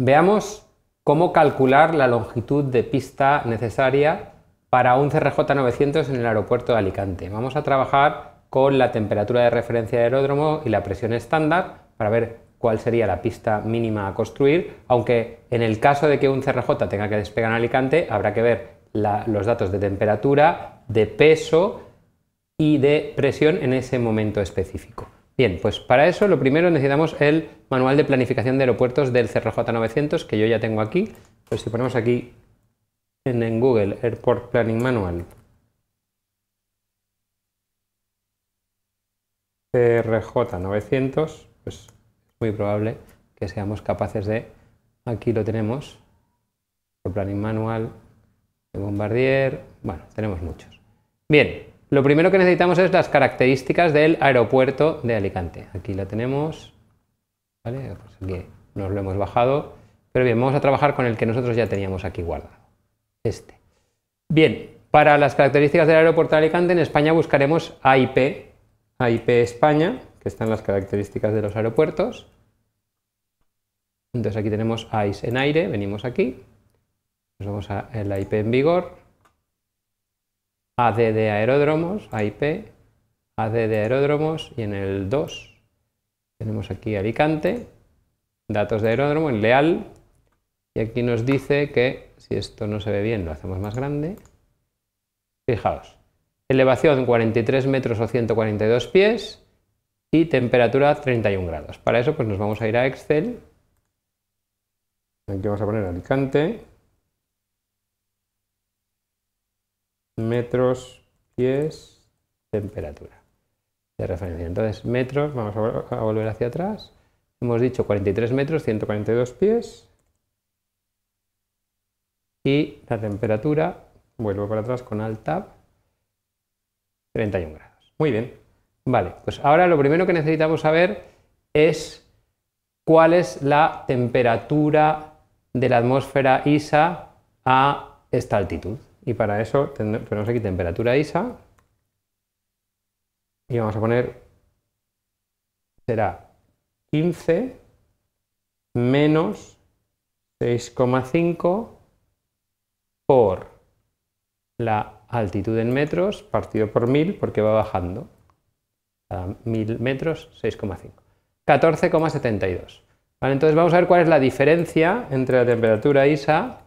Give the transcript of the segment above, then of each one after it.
Veamos cómo calcular la longitud de pista necesaria para un CRJ 900 en el aeropuerto de Alicante. Vamos a trabajar con la temperatura de referencia de aeródromo y la presión estándar para ver cuál sería la pista mínima a construir, aunque en el caso de que un CRJ tenga que despegar en Alicante habrá que ver los datos de temperatura, de peso y de presión en ese momento específico. Bien, pues para eso lo primero necesitamos el manual de planificación de aeropuertos del CRJ900 que yo ya tengo aquí. Pues si ponemos aquí en, Google Airport Planning Manual CRJ900, pues es muy probable que seamos capaces de, aquí lo tenemos, el Planning Manual de Bombardier, bueno, tenemos muchos. Bien, lo primero que necesitamos es las características del aeropuerto de Alicante. Aquí la tenemos, pues nos lo hemos bajado, pero bien, vamos a trabajar con el que nosotros ya teníamos aquí guardado, este. Bien, para las características del aeropuerto de Alicante en España buscaremos AIP, AIP España, que están las características de los aeropuertos. Entonces aquí tenemos ICE en aire, venimos aquí, nos vamos a la IP en vigor, AD de aeródromos, AIP, AD de aeródromos y en el 2 tenemos aquí Alicante, datos de aeródromo, en Leal, y aquí nos dice que si esto no se ve bien lo hacemos más grande. Fijaos, elevación 43 metros o 142 pies y temperatura 31 grados. Para eso pues nos vamos a ir a Excel, aquí vamos a poner Alicante, metros, pies, temperatura de referencia. Entonces, metros, vamos a, volver hacia atrás. Hemos dicho 43 metros, 142 pies. Y la temperatura, vuelvo para atrás con Alt Tab, 31 grados. Muy bien. Vale, pues ahora lo primero que necesitamos saber es cuál es la temperatura de la atmósfera ISA a esta altitud y para eso tenemos aquí temperatura ISA y vamos a poner será 15 menos 6,5 por la altitud en metros partido por 1000 porque va bajando a 1000 metros 6,5 14,72 vale entonces vamos a ver cuál es la diferencia entre la temperatura ISA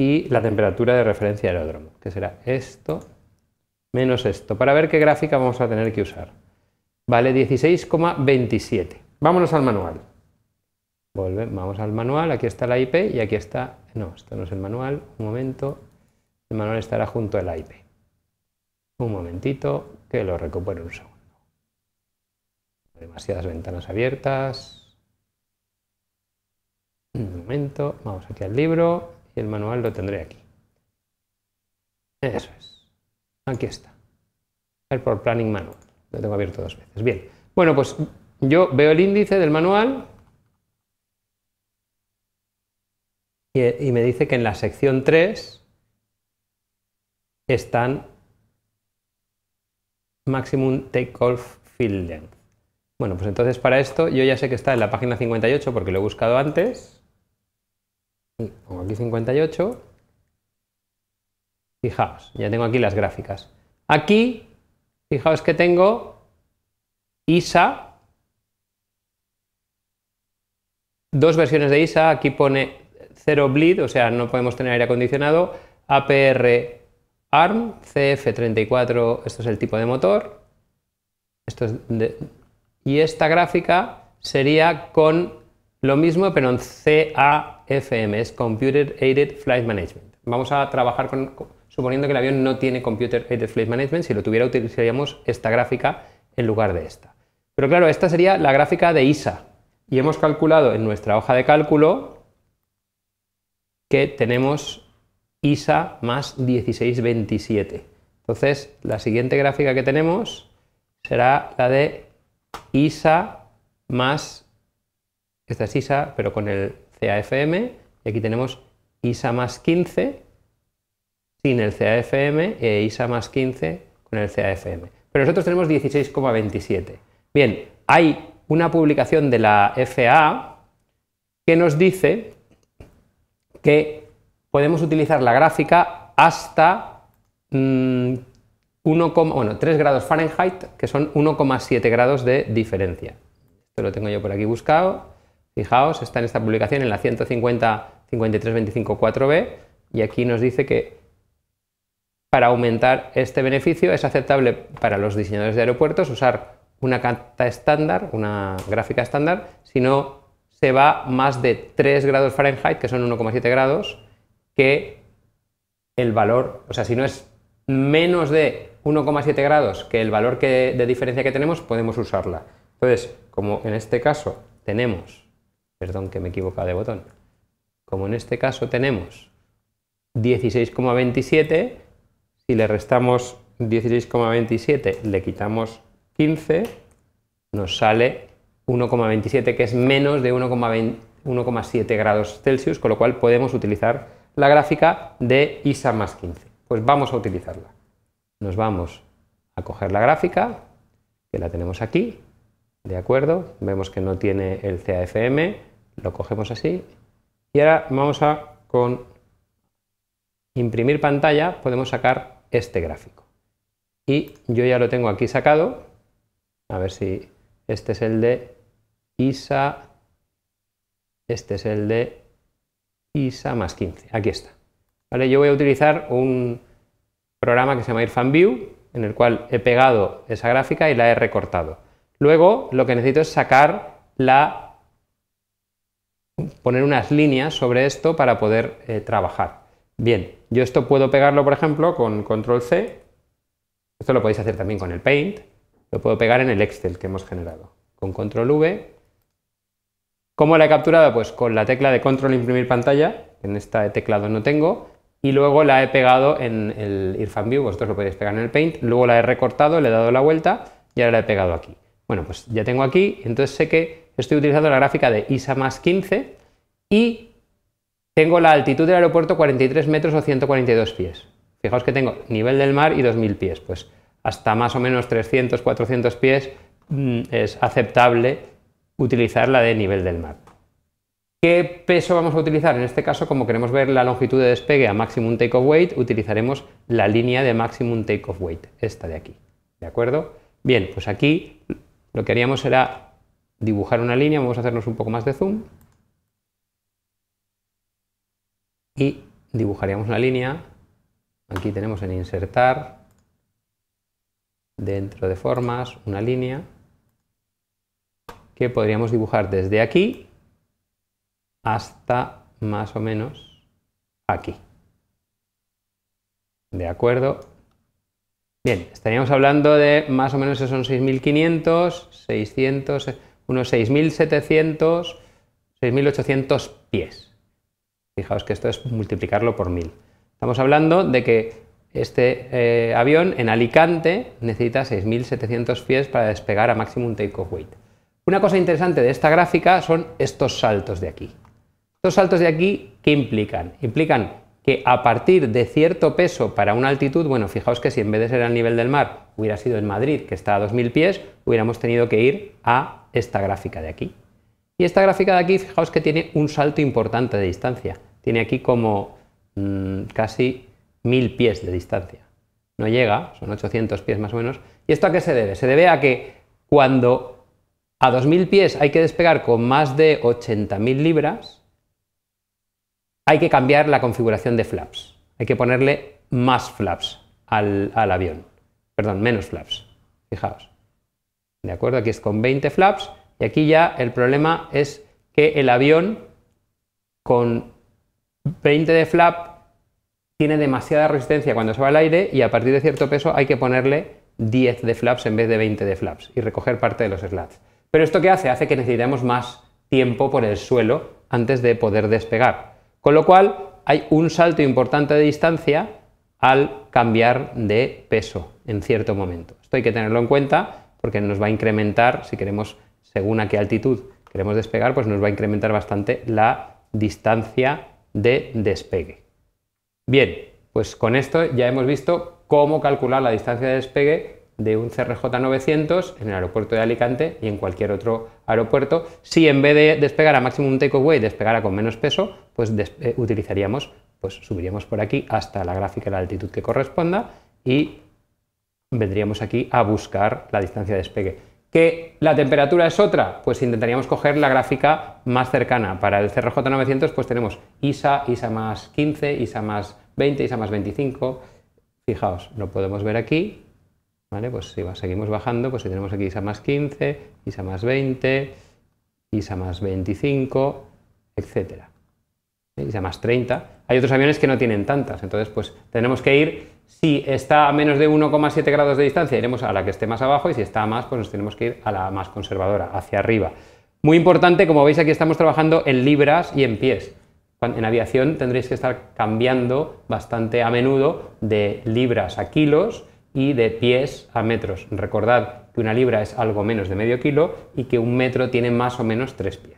y la temperatura de referencia aeródromo, que será esto menos esto, para ver qué gráfica vamos a tener que usar. Vale 16,27. Vámonos al manual. vamos al manual, aquí está la IP y aquí está... No, esto no es el manual, un momento. El manual estará junto al IP. Un momentito, que lo recupero un segundo. Demasiadas ventanas abiertas. Un momento, vamos aquí al libro, el manual lo tendré aquí. Eso es. Aquí está. Airport Planning Manual. Lo tengo abierto dos veces. Bien. Bueno, pues yo veo el índice del manual y, y me dice que en la sección 3 están Maximum Takeoff Field Length. Bueno, pues entonces para esto yo ya sé que está en la página 58 porque lo he buscado antes pongo aquí 58. Fijaos, ya tengo aquí las gráficas. Aquí, fijaos que tengo ISA, dos versiones de ISA, aquí pone cero bleed, o sea, no podemos tener aire acondicionado, APR ARM, CF34, esto es el tipo de motor, esto y esta gráfica sería con lo mismo, pero en CA fms, Computer Aided Flight Management. Vamos a trabajar suponiendo que el avión no tiene Computer Aided Flight Management, si lo tuviera utilizaríamos esta gráfica en lugar de esta. Pero claro, esta sería la gráfica de ISA y hemos calculado en nuestra hoja de cálculo que tenemos ISA más 1627. Entonces, la siguiente gráfica que tenemos será la de ISA más, esta es ISA, pero con el CAFM, y aquí tenemos ISA más 15 sin el CAFM e eh, ISA más 15 con el CAFM. Pero nosotros tenemos 16,27. Bien, hay una publicación de la FAA que nos dice que podemos utilizar la gráfica hasta 3 mm, grados Fahrenheit, que son 1,7 grados de diferencia. Esto lo tengo yo por aquí buscado. Fijaos, está en esta publicación en la 150 53254 4 b y aquí nos dice que para aumentar este beneficio es aceptable para los diseñadores de aeropuertos usar una carta estándar, una gráfica estándar, si no se va más de 3 grados Fahrenheit, que son 1,7 grados, que el valor, o sea, si no es menos de 1,7 grados que el valor que, de diferencia que tenemos, podemos usarla. Entonces, como en este caso tenemos Perdón que me he equivocado de botón. Como en este caso tenemos 16,27, si le restamos 16,27, le quitamos 15, nos sale 1,27, que es menos de 1,7 grados Celsius, con lo cual podemos utilizar la gráfica de ISA más 15. Pues vamos a utilizarla. Nos vamos a coger la gráfica, que la tenemos aquí, ¿de acuerdo? Vemos que no tiene el CAFM, lo cogemos así y ahora vamos a con imprimir pantalla podemos sacar este gráfico y yo ya lo tengo aquí sacado a ver si este es el de ISA este es el de ISA más 15 aquí está vale yo voy a utilizar un programa que se llama irfanview en el cual he pegado esa gráfica y la he recortado luego lo que necesito es sacar la poner unas líneas sobre esto para poder eh, trabajar. Bien, yo esto puedo pegarlo, por ejemplo, con control C. Esto lo podéis hacer también con el Paint. Lo puedo pegar en el Excel que hemos generado. Con control V. ¿Cómo la he capturado? Pues con la tecla de control imprimir pantalla. En este teclado no tengo. Y luego la he pegado en el irfanview, Vosotros lo podéis pegar en el Paint. Luego la he recortado, le he dado la vuelta y ahora la he pegado aquí. Bueno, pues ya tengo aquí. Entonces sé que estoy utilizando la gráfica de ISA más 15 y tengo la altitud del aeropuerto 43 metros o 142 pies. Fijaos que tengo nivel del mar y 2.000 pies, pues hasta más o menos 300, 400 pies mm, es aceptable utilizar la de nivel del mar. ¿Qué peso vamos a utilizar? En este caso, como queremos ver la longitud de despegue a maximum takeoff weight, utilizaremos la línea de maximum takeoff weight, esta de aquí. ¿De acuerdo? Bien, pues aquí lo que haríamos será dibujar una línea, vamos a hacernos un poco más de zoom y dibujaríamos la línea. Aquí tenemos en insertar dentro de formas una línea que podríamos dibujar desde aquí hasta más o menos aquí. De acuerdo. Bien, estaríamos hablando de más o menos son 6.500, 600 unos 6.700, 6.800 pies. Fijaos que esto es multiplicarlo por 1.000. Estamos hablando de que este eh, avión en Alicante necesita 6.700 pies para despegar a máximo maximum takeoff weight. Una cosa interesante de esta gráfica son estos saltos de aquí. Estos saltos de aquí, ¿qué implican? Implican que a partir de cierto peso para una altitud, bueno, fijaos que si en vez de ser al nivel del mar hubiera sido en Madrid, que está a 2.000 pies, hubiéramos tenido que ir a esta gráfica de aquí. Y esta gráfica de aquí, fijaos que tiene un salto importante de distancia. Tiene aquí como mm, casi 1.000 pies de distancia. No llega, son 800 pies más o menos. ¿Y esto a qué se debe? Se debe a que cuando a 2.000 pies hay que despegar con más de 80.000 libras, hay que cambiar la configuración de flaps. Hay que ponerle más flaps al, avión. Perdón, menos flaps. Fijaos. ¿De acuerdo? Aquí es con 20 flaps y aquí ya el problema es que el avión con 20 de flap tiene demasiada resistencia cuando se va al aire y a partir de cierto peso hay que ponerle 10 de flaps en vez de 20 de flaps y recoger parte de los slats. Pero esto que hace? Hace que necesitemos más tiempo por el suelo antes de poder despegar. Con lo cual hay un salto importante de distancia al cambiar de peso en cierto momento. Esto hay que tenerlo en cuenta porque nos va a incrementar, si queremos, según a qué altitud queremos despegar, pues nos va a incrementar bastante la distancia de despegue. Bien, pues con esto ya hemos visto cómo calcular la distancia de despegue de un CRJ900 en el aeropuerto de Alicante y en cualquier otro aeropuerto, si en vez de despegar a máximo un takeaway despegara con menos peso, pues eh, utilizaríamos, pues subiríamos por aquí hasta la gráfica de la altitud que corresponda y vendríamos aquí a buscar la distancia de despegue. ¿Que la temperatura es otra? Pues intentaríamos coger la gráfica más cercana. Para el CRJ900 pues tenemos ISA, ISA más 15, ISA más 20, ISA más 25. Fijaos, lo podemos ver aquí ¿Vale? Pues si seguimos bajando, pues si tenemos aquí ISA más 15, ISA más 20, ISA más 25, etcétera. ¿Eh? ISA más 30. Hay otros aviones que no tienen tantas, entonces pues tenemos que ir, si está a menos de 1,7 grados de distancia, iremos a la que esté más abajo y si está a más, pues nos tenemos que ir a la más conservadora, hacia arriba. Muy importante, como veis aquí estamos trabajando en libras y en pies. En aviación tendréis que estar cambiando bastante a menudo de libras a kilos y de pies a metros. Recordad que una libra es algo menos de medio kilo y que un metro tiene más o menos tres pies.